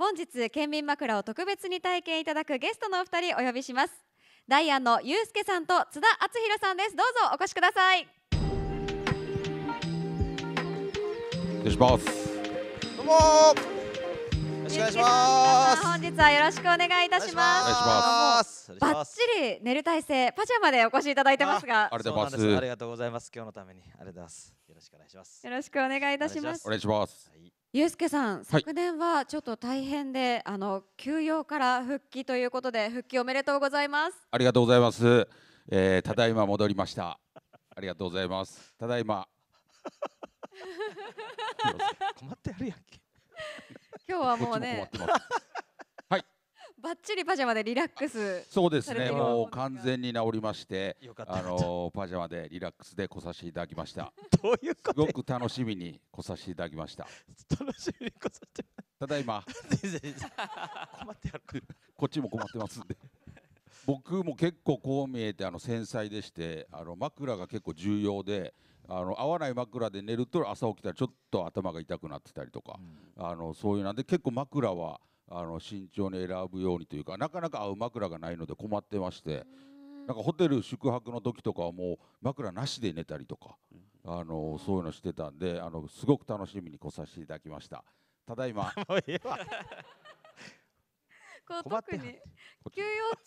本日県民枕を特別に体験いただくゲストのお二人お呼びしますダイアンのゆうすけさんと津田敦弘さんですどうぞお越しください失礼しますどうもしくお願いします。本日はよろしくお願いいたします。お願いします。バッチリ寝る体制パジャマでお越しいただいてますが、ありがとうございます。ありがとうございます。今日のためにありがとうございます。よろしくお願いします。よろしくお願いいたします。お願いします。ゆうすけさん、昨年はちょっと大変で、あの休養から復帰ということで復帰おめでとうございます。ありがとうございます。えー、ただいま戻りました。ありがとうございます。ただいま。困ってやるやんけ。今日はもうね。はい。ばっちりパジャマでリラックスそうですねもう完全に治りましてあのパジャマでリラックスで来させていただきましたどういうすごく楽しみに来させていただきました楽しみに来させてただいま 困ってやるこっちも困ってますんで僕も結構こう見えてあの繊細でしてあの枕が結構重要であの合わない枕で寝ると朝起きたらちょっと頭が痛くなってたりとか、うん、あのそういうなんで結構枕はあの慎重に選ぶようにというかなかなか合う枕がないので困ってまして。なんかホテル宿泊の時とかはもう枕なしで寝たりとか、あのそういうのしてたんであのすごく楽しみに来させていただきました。ただいま。こう特に休養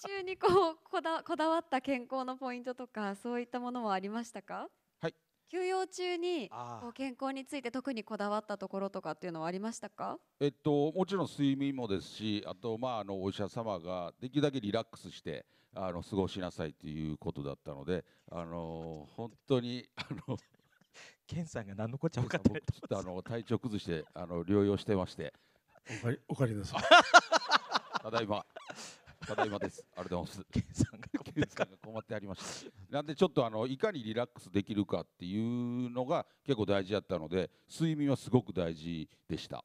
中にこうこだこだわった健康のポイントとかそういったものもありましたか？はい。休養中にこう健康について特にこだわったところとかっていうのはありましたか？えっともちろん睡眠もですし、あとまああのお医者様ができるだけリラックスしてあの過ごしなさいということだったので、あの本当にあの。ケンさんが何のこっちゃ分かってないと思あの体調崩してあの療養してましておかりおかりなさいただいま。ただいまです。ありがとうございます。けンさんがケンさんが困ってありました。なんでちょっとあのいかにリラックスできるかっていうのが結構大事だったので、睡眠はすごく大事でした。